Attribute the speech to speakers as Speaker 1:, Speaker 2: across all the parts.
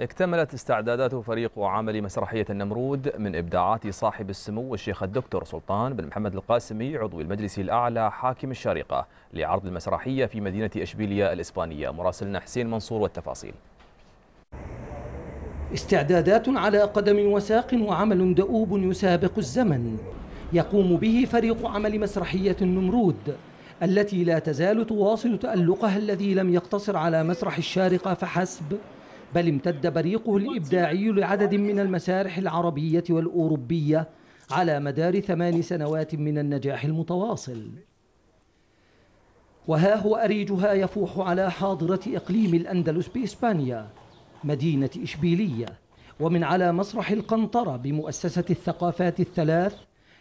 Speaker 1: اكتملت استعدادات فريق عمل مسرحية النمرود من إبداعات صاحب السمو الشيخ الدكتور سلطان بن محمد القاسمي عضو المجلس الأعلى حاكم الشارقة لعرض المسرحية في مدينة إشبيلية الإسبانية مراسلنا حسين منصور والتفاصيل استعدادات على قدم وساق وعمل دؤوب يسابق الزمن يقوم به فريق عمل مسرحية النمرود التي لا تزال تواصل تألقها الذي لم يقتصر على مسرح الشارقة فحسب بل امتد بريقه الإبداعي لعدد من المسارح العربية والأوروبية على مدار ثمان سنوات من النجاح المتواصل وها هو أريجها يفوح على حاضرة إقليم الأندلس بإسبانيا مدينة إشبيلية ومن على مسرح القنطرة بمؤسسة الثقافات الثلاث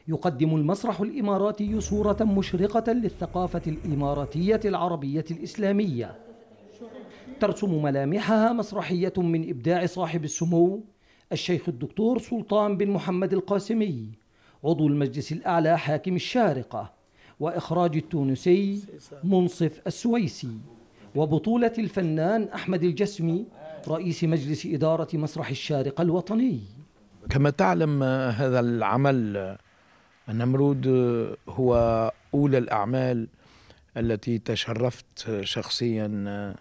Speaker 1: يقدم المسرح الإماراتي صورة مشرقة للثقافة الإماراتية العربية الإسلامية ترسم ملامحها مسرحية من إبداع صاحب السمو الشيخ الدكتور سلطان بن محمد القاسمي عضو المجلس الأعلى حاكم الشارقة وإخراج التونسي منصف السويسي وبطولة الفنان أحمد الجسمي رئيس مجلس
Speaker 2: إدارة مسرح الشارقة الوطني كما تعلم هذا العمل النمرود هو أولى الأعمال التي تشرفت شخصيا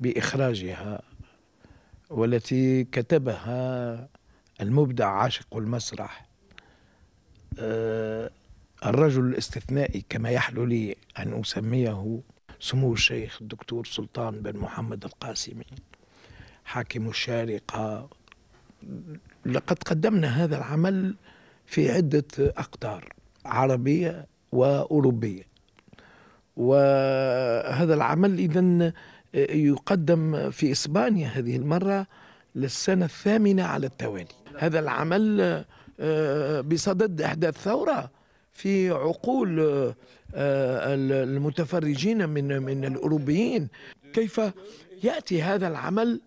Speaker 2: باخراجها والتي كتبها المبدع عاشق المسرح آه، الرجل الاستثنائي كما يحلو لي ان اسميه سمو الشيخ الدكتور سلطان بن محمد القاسمي حاكم الشارقه لقد قدمنا هذا العمل في عده اقطار عربيه واوروبيه وهذا العمل إذا يقدم في إسبانيا هذه المرة للسنة الثامنة على التوالي هذا العمل آه، بصدد أحداث ثورة في عقول آه، المتفرجين من من الأوروبيين كيف يأتي هذا العمل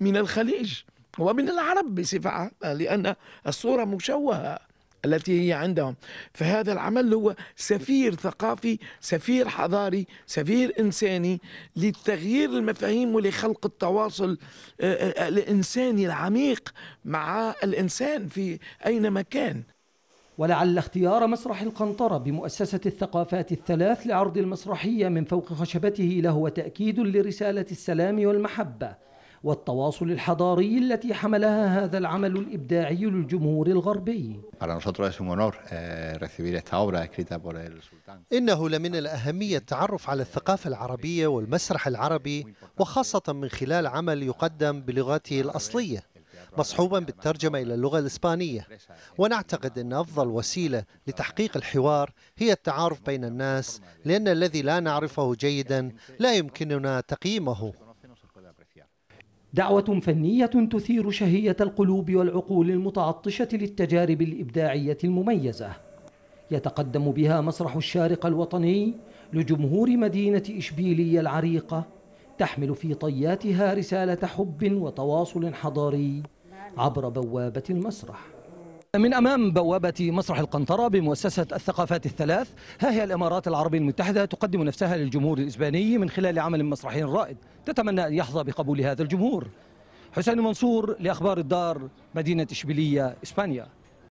Speaker 2: من الخليج ومن العرب بصفة عامة لأن الصورة مشوهة التي هي عندهم فهذا العمل هو سفير ثقافي سفير حضاري سفير إنساني لتغيير المفاهيم ولخلق التواصل آه، آه، آه، الإنساني العميق مع الإنسان في أينما كان
Speaker 1: ولعل اختيار مسرح القنطرة بمؤسسة الثقافات الثلاث لعرض المسرحية من فوق خشبته له تأكيد لرسالة السلام والمحبة والتواصل الحضاري التي حملها هذا العمل الإبداعي للجمهور الغربي eh, إنه لمن الأهمية التعرف على الثقافة العربية والمسرح العربي وخاصة من خلال عمل يقدم بلغته الأصلية مصحوبا بالترجمة إلى اللغة الإسبانية ونعتقد أن أفضل وسيلة لتحقيق الحوار هي التعارف بين الناس لأن الذي لا نعرفه جيدا لا يمكننا تقييمه دعوة فنية تثير شهية القلوب والعقول المتعطشة للتجارب الإبداعية المميزة يتقدم بها مسرح الشارقة الوطني لجمهور مدينة إشبيلية العريقة تحمل في طياتها رسالة حب وتواصل حضاري عبر بوابة المسرح من أمام بوابة مسرح القنطرة بمؤسسة الثقافات الثلاث ها هي الإمارات العربية المتحدة تقدم نفسها للجمهور الإسباني من خلال عمل مسرحي رائد تتمنى أن يحظى بقبول هذا الجمهور حسين منصور لأخبار الدار مدينة إشبيلية إسبانيا